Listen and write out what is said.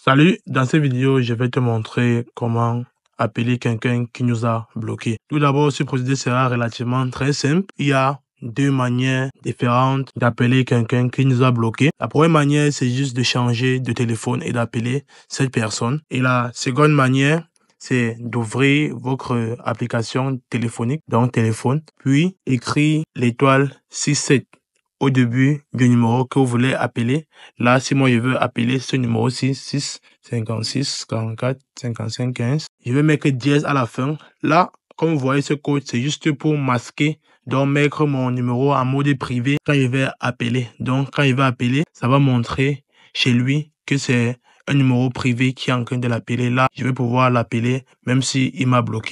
Salut, dans cette vidéo, je vais te montrer comment appeler quelqu'un qui nous a bloqué. Tout d'abord, ce procédé sera relativement très simple. Il y a deux manières différentes d'appeler quelqu'un qui nous a bloqué. La première manière, c'est juste de changer de téléphone et d'appeler cette personne. Et la seconde manière, c'est d'ouvrir votre application téléphonique, donc téléphone, puis écrire l'étoile 67 au début du numéro que vous voulez appeler. Là, si moi je veux appeler ce numéro 6, 6, 56, 44, 55, 15, je vais mettre 10 à la fin. Là, comme vous voyez ce code, c'est juste pour masquer, donc mettre mon numéro en mode privé quand je vais appeler. Donc, quand il va appeler, ça va montrer chez lui que c'est un numéro privé qui est en train de l'appeler. Là, je vais pouvoir l'appeler même s'il m'a bloqué.